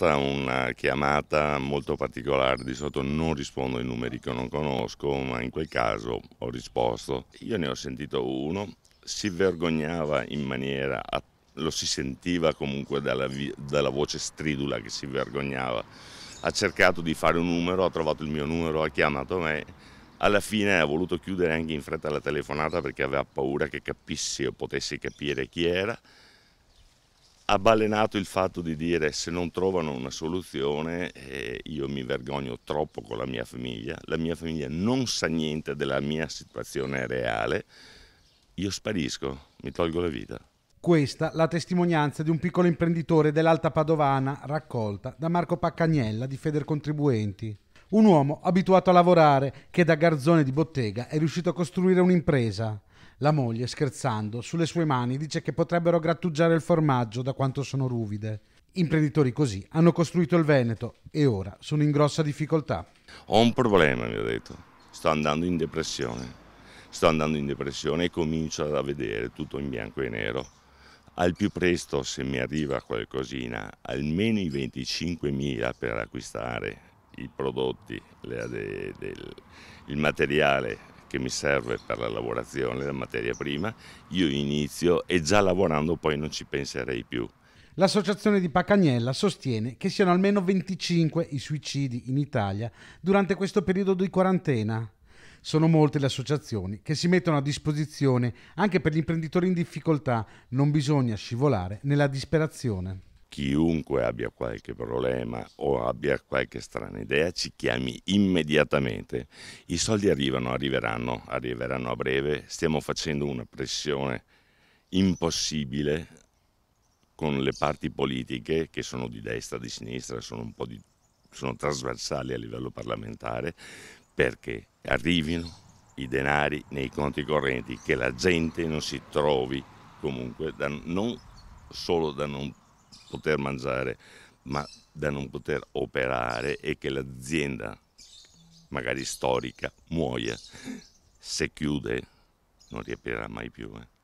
una chiamata molto particolare, di solito non rispondo ai numeri che non conosco, ma in quel caso ho risposto. Io ne ho sentito uno, si vergognava in maniera, lo si sentiva comunque dalla, dalla voce stridula che si vergognava. Ha cercato di fare un numero, ha trovato il mio numero, ha chiamato me. Alla fine ha voluto chiudere anche in fretta la telefonata perché aveva paura che capissi o potessi capire chi era ha balenato il fatto di dire se non trovano una soluzione eh, io mi vergogno troppo con la mia famiglia, la mia famiglia non sa niente della mia situazione reale, io sparisco, mi tolgo la vita. Questa la testimonianza di un piccolo imprenditore dell'Alta Padovana raccolta da Marco Paccagnella di Federcontribuenti. Un uomo abituato a lavorare che da garzone di bottega è riuscito a costruire un'impresa. La moglie, scherzando, sulle sue mani dice che potrebbero grattugiare il formaggio da quanto sono ruvide. Imprenditori così hanno costruito il Veneto e ora sono in grossa difficoltà. Ho un problema, mi ha detto. Sto andando in depressione. Sto andando in depressione e comincio a vedere tutto in bianco e nero. Al più presto, se mi arriva qualcosina, almeno i 25.000 per acquistare i prodotti, le, de, del, il materiale che mi serve per la lavorazione, la materia prima, io inizio e già lavorando poi non ci penserei più. L'associazione di Pacagnella sostiene che siano almeno 25 i suicidi in Italia durante questo periodo di quarantena. Sono molte le associazioni che si mettono a disposizione anche per gli imprenditori in difficoltà, non bisogna scivolare nella disperazione chiunque abbia qualche problema o abbia qualche strana idea ci chiami immediatamente. I soldi arrivano, arriveranno, arriveranno a breve. Stiamo facendo una pressione impossibile con le parti politiche che sono di destra, di sinistra, sono un po' di sono trasversali a livello parlamentare perché arrivino i denari nei conti correnti, che la gente non si trovi comunque da, non solo da non poter mangiare, ma da non poter operare e che l'azienda, magari storica, muoia. Se chiude non riaprirà mai più. Eh.